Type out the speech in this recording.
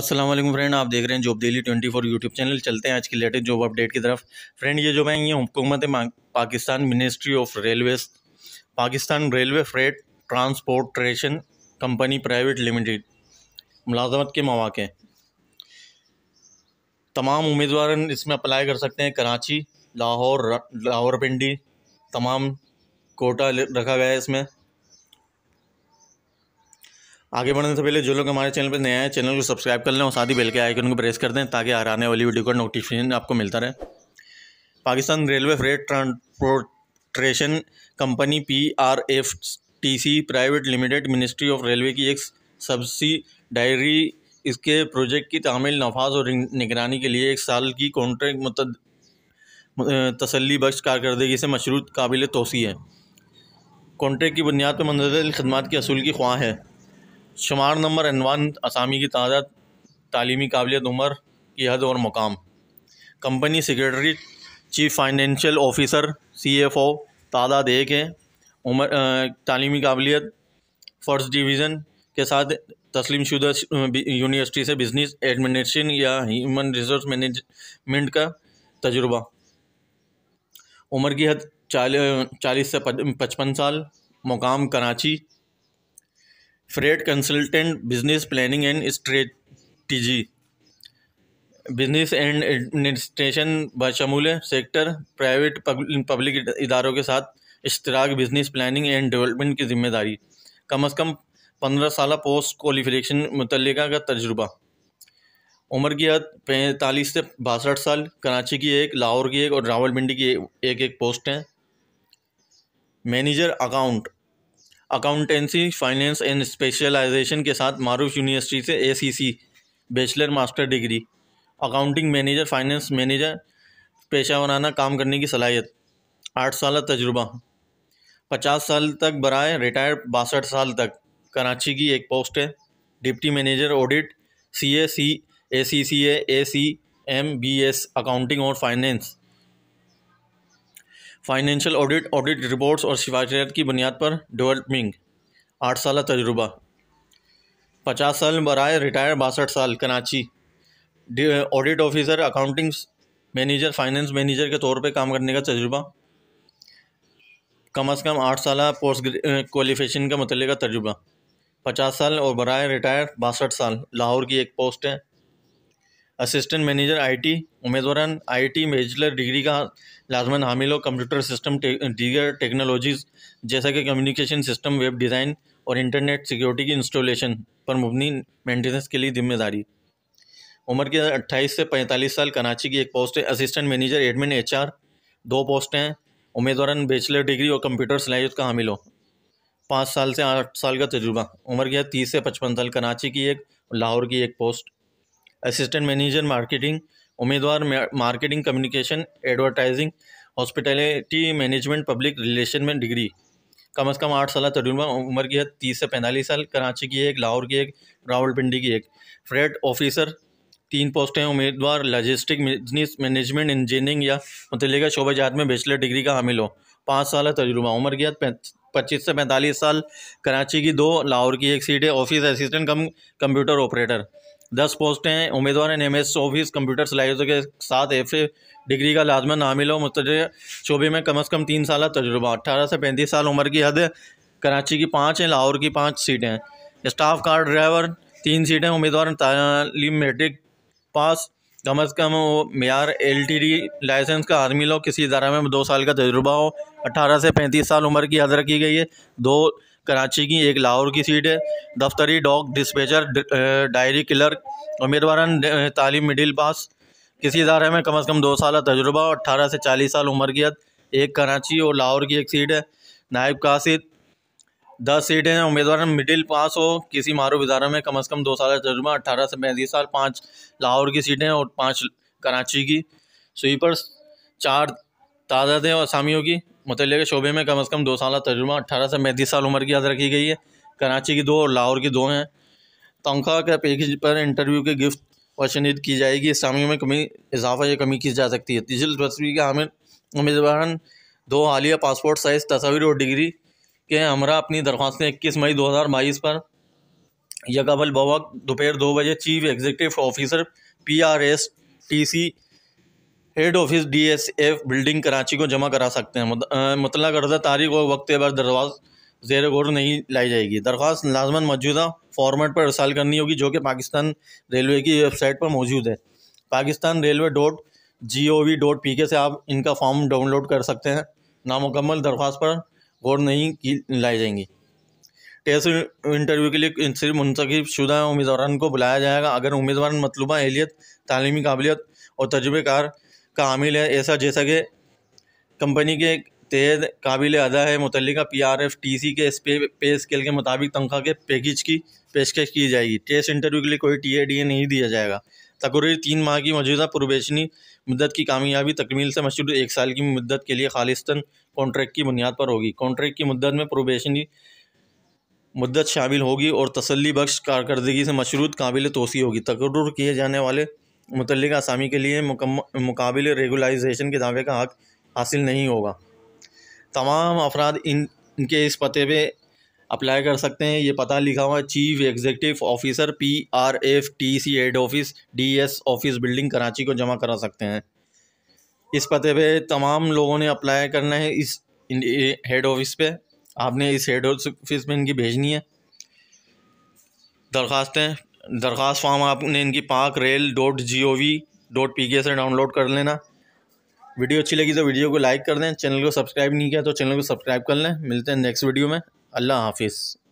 Aslam friend आप देख रहे हैं जॉब डेली 24 यूट्यूब चैनल चलते हैं आज की लेटेस्ट जॉब अपडेट की तरफ फ्रेंड ये जो है ये हुकूमत Pakistan ministry of railways Pakistan railway freight transportation company private limited मुलाजमत के मौाक़े तमाम उम्मीदवार इसमें अप्लाई कर सकते हैं कराची लाहौर लाहौर पिंडी तमाम कोटा रखा गया है इसमें आगे बढ़ने से पहले जो लोग हमारे चैनल पर नए हैं चैनल को सब्सक्राइब कर लें और साथ ही बेल के आइकन को प्रेस कर दें ताकि हर आने वाली वीडियो का नोटिफिकेशन आपको मिलता रहे Pakistan railway freight transportation company P R F T C private limited ministry of railway की एक सब्सिडायरी इसके प्रोजेक्ट की तामील नफाज और निगरानी के लिए एक साल की कॉन्ट्रैक्ट मत तसली बख्श कारकर्दगी से मशरूत काबिल तोसी है कॉन्ट्रैक्ट की बुनियाद पर मंजिल खदमात के असूल की ख्वाह है शुमार नंबर अनवान असामी की ताज़ा तलीमी काबिलियत उम्र की हद और मकाम company secretary chief financial officer C F O तादाद एक है उम्र तालीमी काबिलियत फर्स्ट डिवीज़न के साथ तस्लीम शुदा यूनिवर्सिटी से बिजनेस एडमिनिस्ट्रेशन या ह्यूमन रिसोर्स मैनेजमेंट का तजुर्बा उम्र की हद चालीस से पचपन साल मुकाम Karachi freight consultant business planning and strategy business and administration बशमूल सेक्टर प्राइवेट पब्लिक इदारों के साथ इश्तराक बिजनेस प्लानिंग एंड डेवलपमेंट की जिम्मेदारी कम अज़ कम पंद्रह साल पोस्ट क्वालिफिकेशन मुतल का तजुर्बा उम्र की हद पैंतालीस से बासठ साल कराची की एक लाहौर की एक और रावलपिंडी की एक एक पोस्ट है manager account accountancy finance and specialization के साथ मारूफ यूनिवर्सिटी से ACC bachelor master degree accounting manager finance manager पेशा वराना काम करने की सलाहियत आठ साल तजुर्बा पचास साल तक बरए रिटायर्ड बासठ साल तक कराची की एक पोस्ट है deputy manager audit C A C A C C A A C M B S accounting और finance financial audit audit reports और शिफारियात की बुनियाद पर डेवलपमिंग आठ साल तजुर्बा पचास साल बरए रिटायर बासठ साल Karachi audit officer accounting manager finance manager के तौर पे काम करने का तजुर्बा कम अज़ कम आठ साल पोस्ट क्वालिफिकेशन का मतलब का तजुर्बा पचास साल और बरए रिटायर बासठ साल लाहौर की एक पोस्ट है असिस्टेंट मैनेजर आईटी उम्मीदवार आईटी बेचलर डिग्री का लाजमन हामिल हो कंप्यूटर सिस्टम दीगर टेक्नोलॉजीज़ जैसा कि कम्युनिकेशन सिस्टम वेब डिज़ाइन और इंटरनेट सिक्योरिटी की इंस्टॉलेशन पर मुबनी मेंटेनेंस के लिए जिम्मेदारी उम्र के 28 से 45 साल कराची की एक पोस्ट है असिस्टेंट मैनेजर एडमिन एचआर दो पोस्ट हैं उम्मीदवार बैचलर डिग्री और कंप्यूटर सिलाई का हामिल हो पाँच साल से आठ साल का तजुर्बा उम्र की तीस से पचपन साल कराची की एक लाहौर की एक पोस्ट असिस्टेंट मैनेजर मार्केटिंग उम्मीदवार marketing communication advertising hospitality management public relation में डिग्री कम अज़ कम आठ साल तजुर्बा उम्र की है तीस से पैंतालीस साल कराची की एक लाहौर की एक रावलपिंडी की एक फ्रेड ऑफिसर तीन पोस्टें उम्मीदवार लॉजिस्टिक बिजनेस मैनेजमेंट इंजीनियरिंग या शोबा शोबाजात में बैचलर डिग्री का हामिल हो पाँच साल तजुर्बा उम्र की पच्चीस से पैंतालीस साल कराची की दो लाहौर की एक सीट है office assistant cum computer operator दस पोस्टें उम्मीदवार N M S office computer सलाहियतों के साथ एफ डिग्री का लाजमा नामिल हो मुतज शोबे में कम अज़ कम तीन साल तजुर्बा अट्ठारह से पैंतीस साल उम्र की हद कराची की पाँच हैं लाहौर की पाँच सीटें स्टाफ कार ड्राइवर तीन सीटें उम्मीदवार तालीम मेट्रिक पास कम अज़ कम मैार एल टी डी लाइसेंस का आदमी लो किसी इदारा में दो साल का तजुर्बा हो अट्ठारह से पैंतीस साल उम्र की हद रखी गई है दो कराची की एक लाहौर की सीट है दफ्तरी डॉग डिस्पेचर डायरी क्लर्क उम्मीदवार तालीम मिडिल पास किसी इदारे में कम अज़ कम दो साल तजुर्बा और अट्ठारह से चालीस साल उम्र की हद एक कराची और लाहौर की एक सीट है नायब कासिद दस सीटें हैं उम्मीदवार मिडिल पास हो किसी मारूफ इदारा में कम अज़ कम दो साल तजुर्बा अट्ठारह से पैंतीस साल पाँच लाहौर की सीटें और पाँच कराची की स्वीपर्स चार तादादें और असामियों की मतलब के शोबे में कम अज़ कम दो साल तजुर्मा अठारह से पैंतीस साल उम्र की याद रखी गई है कराची की दो और लाहौर की दो हैं तनख्वाह के पैकेज पर इंटरव्यू के गिफ्ट वशनीद की जाएगी इस्लामियों में कमी इजाफा या कमी की जा सकती है तिजिल तस्वीर के हामिल उम्मीदवार दो हालिया पासपोर्ट साइज़ तस्वीर और डिग्री के हमरा अपनी दरख्वास्तें इक्कीस मई दो हज़ार बाईस पर यकबल बवक दोपहर दो बजे chief executive officer P R S T C head office D S F building Karachi को जमा करा सकते हैं मतलब कर्जा तारीख और वक्त पर दरवाज़ जेर गौर नहीं लाई जाएगी दरख्वास्त लाजमन मौजूदा फॉर्मेट पर अरसाल करनी होगी जो कि पाकिस्तान रेलवे की वेबसाइट पर मौजूद है Pakistan railway dot G O V dot P K से आप इनका फॉर्म डाउनलोड कर सकते हैं नामुकम्मल दरख्वास्त पर गौर नहीं की लाई जाएंगी टेस्ट इंटरव्यू के लिए सिर्फ मुंतब शुदा उम्मीदवार को बुलाया जाएगा अगर उम्मीदवार मतलूबा एहलीत तालीमी काबिलियत और तजुर्बेकार का हामिल है ऐसा जैसा कि कंपनी के तहत काबिल अदा है मुतल P R F T C के पे पे स्केल के मुताबिक तनख्वाह के पैकेज की पेशकश की जाएगी टेस्ट इंटरव्यू के लिए कोई टी ए डी ए नहीं दिया जाएगा तकरीर तीन माह की मौजूदा प्रोबेशनी मदद की कामयाबी तकमील से मशहूर एक साल की मदद के लिए खालिस्तन कॉन्ट्रैक्ट की बुनियाद पर होगी कॉन्ट्रैक्ट की मदद में प्रोबेशनी मदद शामिल होगी और तसली बख्श कारकर्दगी से मशरूत काबिल तोसी होगी तकर्र किए जाने वाले मुतल आसामी के लिए मुकाबले रेगुलाइजेशन के दावे का हक हासिल नहीं होगा तमाम अफराद इन इनके इस पते पे अप्लाई कर सकते हैं ये पता लिखा हुआ chief executive officer P R F T C head office D S office building Karachi को जमा करा सकते हैं इस पते पे तमाम लोगों ने अप्लाई करना है इस हेड ऑफिस पे आपने इस हेड ऑफिस में इनकी भेजनी है दरख्वास्तें दरख्वास्त फॉर्म आपने इनकी Pak rail dot G O V dot P K से डाउनलोड कर लेना वीडियो अच्छी लगी तो वीडियो को लाइक कर दें चैनल को सब्सक्राइब नहीं किया तो चैनल को सब्सक्राइब कर लें मिलते हैं नेक्स्ट वीडियो में अल्लाह हाफिज़